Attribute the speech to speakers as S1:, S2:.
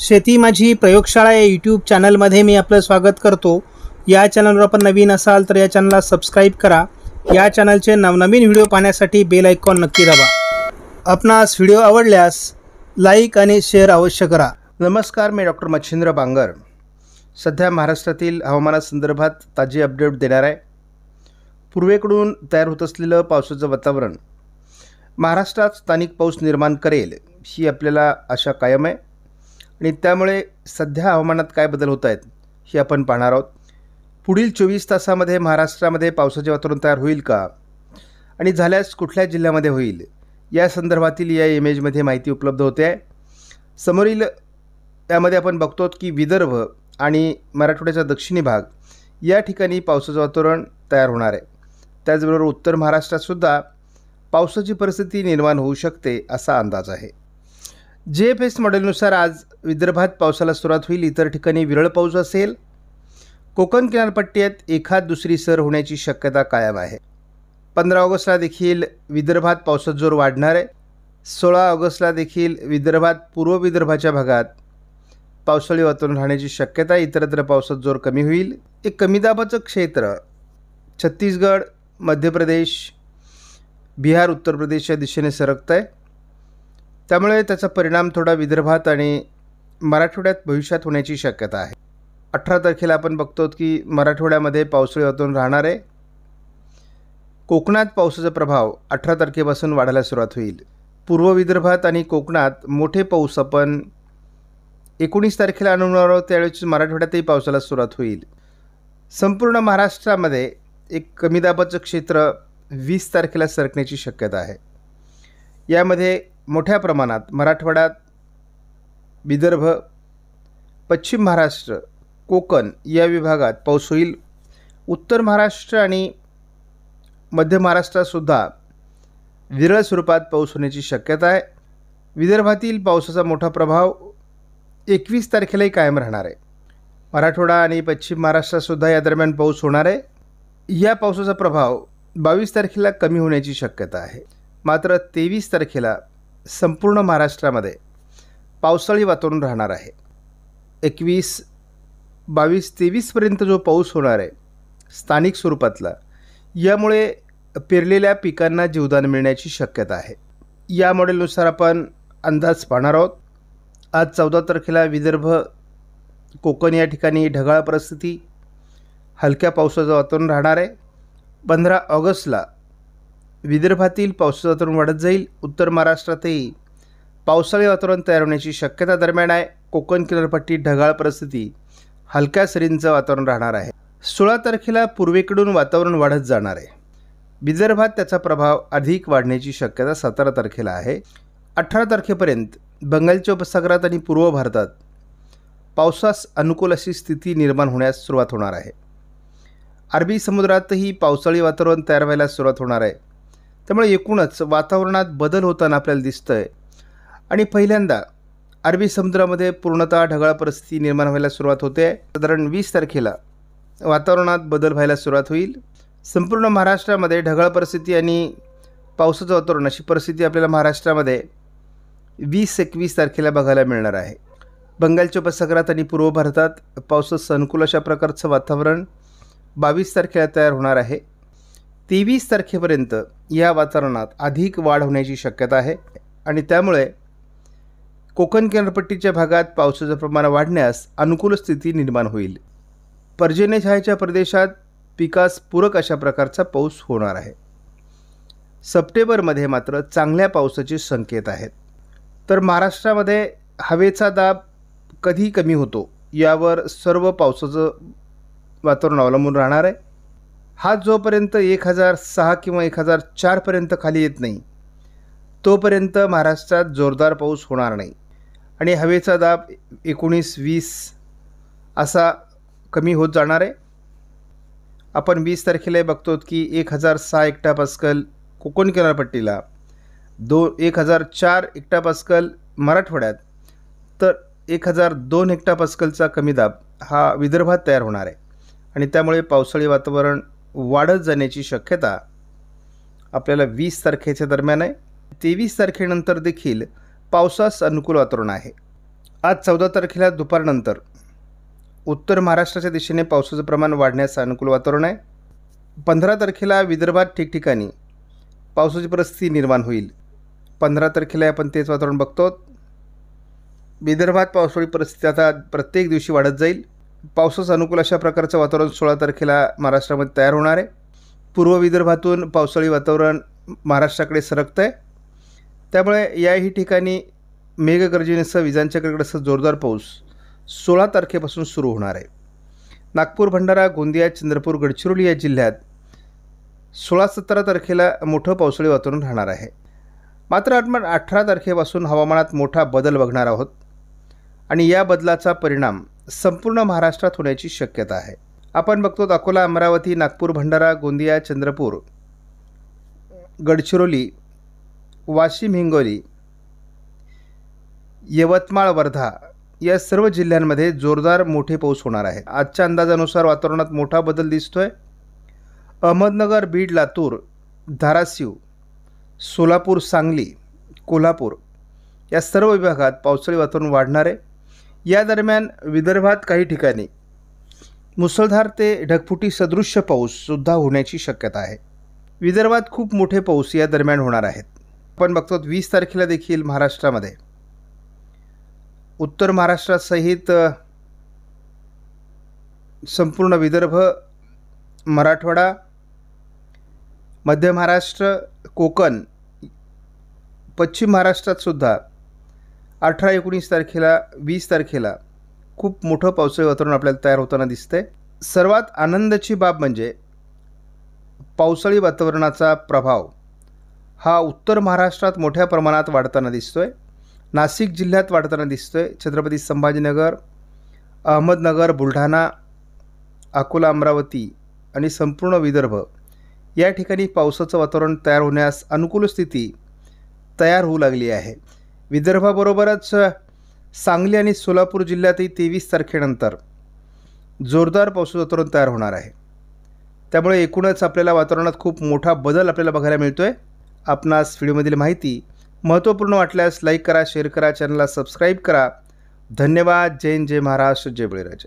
S1: शेती माझी प्रयोगशाळा या यूट्यूब चॅनलमध्ये मी आपलं स्वागत करतो या चॅनलवर आपण नवीन असाल तर या चॅनलला सबस्क्राईब करा या चॅनलचे नवनवीन व्हिडिओ पाहण्यासाठी बेल आयकॉन नक्की दाबा आपणास व्हिडिओ आवडल्यास लाईक आणि शेअर अवश्य करा नमस्कार मी डॉक्टर मच्छिंद्र बांगर सध्या महाराष्ट्रातील हवामानासंदर्भात ताजी अपडेट देणार आहे पूर्वेकडून तयार होत असलेलं पावसाचं वातावरण महाराष्ट्रात स्थानिक पाऊस निर्माण करेल ही आपल्याला आशा कायम आहे आणि त्यामुळे सध्या हवामानात काय बदल होत आहेत हे आपण पाहणार आहोत पुढील चोवीस तासामध्ये महाराष्ट्रामध्ये पावसाचे वातावरण तयार होईल का आणि झाल्यास कुठल्या जिल्ह्यामध्ये होईल या संदर्भातील या इमेजमध्ये माहिती उपलब्ध होते आहे समोरील त्यामध्ये आपण बघतो की विदर्भ आणि मराठवाड्याचा दक्षिणी भाग या ठिकाणी पावसाचं वातावरण तयार होणार आहे त्याचबरोबर उत्तर महाराष्ट्रातसुद्धा पावसाची परिस्थिती निर्माण होऊ शकते असा अंदाज आहे जे एफ एस मॉडेलनुसार आज विदर्भात पावसाला सुरुवात होईल इतर ठिकाणी विरळ पाऊस असेल कोकण किनारपट्टीत एखाद दुसरी सर होण्याची शक्यता कायम आहे पंधरा ऑगस्टला देखील विदर्भात पावसाचा जोर वाढणार आहे सोळा ऑगस्टला देखील विदर्भात पूर्व विदर्भाच्या भागात पावसाळी वातावरण राहण्याची शक्यता इतरत्र पावसात जोर कमी होईल एक कमी दाबाचं क्षेत्र छत्तीसगड मध्य प्रदेश बिहार उत्तर प्रदेशच्या दिशेने सरकत आहे त्यामुळे त्याचा परिणाम थोडा विदर्भात आणि मराठवाड्यात भविष्यात होण्याची शक्यता आहे अठरा तारखेला आपण बघतो की मराठवाड्यामध्ये पावसाळी वातावरण राहणार आहे कोकणात पावसाचा प्रभाव अठरा तारखेपासून वाढायला सुरुवात होईल पूर्व विदर्भात आणि कोकणात मोठे पाऊस आपण एकोणीस तारखेला अनुभवणार आहोत त्यावेळेस मराठवाड्यातही पावसाला सुरुवात होईल संपूर्ण महाराष्ट्रामध्ये एक कमी दाबाचं क्षेत्र वीस तारखेला सरकण्याची शक्यता आहे यामध्ये मोठ्या प्रमाणात मराठवाड्यात विदर्भ पश्चिम महाराष्ट्र कोकण या विभागात पाऊस होईल उत्तर महाराष्ट्र आणि मध्य महाराष्ट्रातसुद्धा विरळ स्वरूपात पाऊस होण्याची शक्यता आहे विदर्भातील पावसाचा मोठा प्रभाव एकवीस तारखेलाही कायम राहणार आहे मराठवाडा आणि पश्चिम महाराष्ट्रातसुद्धा या दरम्यान पाऊस होणार आहे या पावसाचा प्रभाव बावीस तारखेला कमी होण्याची शक्यता आहे मात्र तेवीस तारखेला संपूर्ण महाराष्ट्रामध्ये पावसाळी वातावरण राहणार आहे एकवीस बावीस तेवीसपर्यंत जो पाऊस होणार आहे स्थानिक स्वरूपातला यामुळे पेरलेल्या पिकांना जीवदान मिळण्याची शक्यता आहे या मॉडेलनुसार आपण अंदाज पाहणार आहोत आज चौदा तारखेला विदर्भ कोकण या ठिकाणी ढगाळ परिस्थिती हलक्या पावसाचं वातावरण राहणार आहे पंधरा ऑगस्टला विदर्भातील पावसाचं वातावरण वाढत जाईल उत्तर महाराष्ट्रातही पावसाळी वातावरण तयार होण्याची शक्यता दरम्यान आहे कोकण किनारपट्टी ढगाळ परिस्थिती हलक्या सरींचं वातावरण राहणार आहे सोळा तारखेला पूर्वेकडून वातावरण वाढत जाणार आहे विदर्भात त्याचा प्रभाव अधिक वाढण्याची शक्यता सतरा तारखेला आहे अठरा तारखेपर्यंत बंगालच्या उपसागरात आणि पूर्व भारतात पावसास अनुकूल अशी स्थिती निर्माण होण्यास सुरुवात होणार आहे अरबी समुद्रातही पावसाळी वातावरण तयार व्हायला सुरुवात होणार आहे त्यामुळे एकूणच वातावरणात बदल होताना आपल्याला दिसतं आहे आणि पहिल्यांदा अरबी समुद्रामध्ये पूर्णतः ढगाळ परिस्थिती निर्माण व्हायला सुरुवात होते साधारण वीस तारखेला वातावरणात बदल व्हायला सुरुवात होईल संपूर्ण महाराष्ट्रामध्ये ढगाळ परिस्थिती आणि पावसाचं वातावरण अशी परिस्थिती आपल्याला महाराष्ट्रामध्ये वीस एकवीस तारखेला बघायला मिळणार आहे बंगालच्या उपसागरात आणि पूर्व भारतात पावसाचं अनुकूल अशा प्रकारचं वातावरण बावीस तारखेला तयार होणार आहे तेवीस तारखेपर्यंत या वातावरणात अधिक वाढ होण्याची शक्यता आहे आणि त्यामुळे कोकण किनारपट्टीच्या भागात पावसाचं प्रमाण वाढण्यास अनुकूल स्थिती निर्माण होईल पर्जन्यछायाच्या प्रदेशात पिकास पूरक अशा प्रकारचा पाऊस होणार आहे सप्टेंबरमध्ये मात्र चांगल्या पावसाचे संकेत आहेत तर महाराष्ट्रामध्ये हवेचा दाब कधी कमी होतो यावर सर्व पावसाचं वातावरण अवलंबून राहणार आहे हा जोपर्यंत एक हजार सहा किंवा एक हजार चारपर्यंत खाली येत नाही तोपर्यंत महाराष्ट्रात जोरदार पाऊस होणार नाही आणि हवेचा दाब एकोणीस वीस असा कमी होत जाणार आहे आपण वीस तारखेला बघतो की एक हजार सहा एकटा पासकल कोकण किनारपट्टीला दो एक हजार चार एकटा पासकल मराठवाड्यात तर एक हजार दोन एकटा पासकलचा कमी दाब हा विदर्भात तयार होणार आहे आणि त्यामुळे पावसाळी वातावरण वाढत जाण्याची शक्यता आपल्याला वीस तारखेच्या दरम्यान आहे तेवीस तारखेनंतर देखील पावसास अनुकूल वातावरण आहे आज चौदा तारखेला दुपारनंतर उत्तर महाराष्ट्राच्या दिशेने पावसाचं प्रमाण वाढण्यास अनुकूल वातावरण आहे पंधरा तारखेला विदर्भात ठिकठिकाणी पावसाची परिस्थिती निर्माण होईल पंधरा तारखेला आपण तेच वातावरण बघतो विदर्भात पावसाळी परिस्थिती आता प्रत्येक दिवशी वाढत जाईल पावसाचं अनुकूल अशा प्रकारचं वातावरण सोळा तारखेला महाराष्ट्रामध्ये तयार होणार आहे पूर्व विदर्भातून पावसाळी वातावरण महाराष्ट्राकडे सरकत आहे त्यामुळे याही ठिकाणी मेघगर्जनेसह विजांच्या असं जोरदार पाऊस सोळा तारखेपासून सुरू होणार आहे नागपूर भंडारा गोंदिया चंद्रपूर गडचिरोली या जिल्ह्यात सोळा सतरा तारखेला मोठं पावसाळी वातावरण राहणार आहे मात्र आपण अठरा तारखेपासून हवामानात मोठा बदल बघणार आहोत आणि या बदलाचा परिणाम संपूर्ण महाराष्ट्रात होण्याची शक्यता आहे आपण बघतो अकोला अमरावती नागपूर भंडारा गोंदिया चंद्रपूर गडचिरोली वाशिम हिंगोली यवतमाळ वर्धा या सर्व जिल्ह्यांमध्ये जोरदार मोठे पाऊस होणार आहे आजच्या अंदाजानुसार वातावरणात मोठा बदल दिसतोय अहमदनगर बीड लातूर धाराशिव सोलापूर सांगली कोल्हापूर या सर्व विभागात पावसाळी वातावरण वाढणार आहे या दरम्यान विदर्भात काही ठिकाणी मुसळधार ते ढगफुटी सदृश्य पाऊससुद्धा होण्याची शक्यता आहे विदर्भात खूप मोठे पाऊस या दरम्यान होणार आहेत आपण बघतो वीस तारखेला देखील महाराष्ट्रामध्ये उत्तर महाराष्ट्रासहित संपूर्ण विदर्भ मराठवाडा मध्य महाराष्ट्र कोकण पश्चिम महाराष्ट्रातसुद्धा अठरा एकोणीस तारखेला वीस तारखेला खूप मोठं पावसाळी वातावरण आपल्याला तयार होताना दिसतं आहे सर्वात आनंदाची बाब म्हणजे पावसाळी वातावरणाचा प्रभाव हा उत्तर महाराष्ट्रात मोठ्या प्रमाणात वाढताना दिसतो आहे नाशिक जिल्ह्यात वाढताना दिसतो आहे छत्रपती संभाजीनगर अहमदनगर बुलढाणा अकोला अमरावती आणि संपूर्ण विदर्भ या ठिकाणी पावसाचं वातावरण तयार होण्यास अनुकूल स्थिती तयार होऊ लागली आहे विदर्भाबरोबरच सांगली आणि सोलापूर जिल्ह्यातही तेवीस तारखेनंतर जोरदार पावसाचं वातावरण तयार होणार आहे त्यामुळे एकूणच आपल्याला वातावरणात खूप मोठा बदल आपल्याला बघायला मिळतो आहे आपणास व्हिडिओमधील माहिती महत्त्वपूर्ण वाटल्यास लाईक करा शेअर करा चॅनलला सबस्क्राईब करा धन्यवाद जय जय महाराष्ट्र जय बळीराजे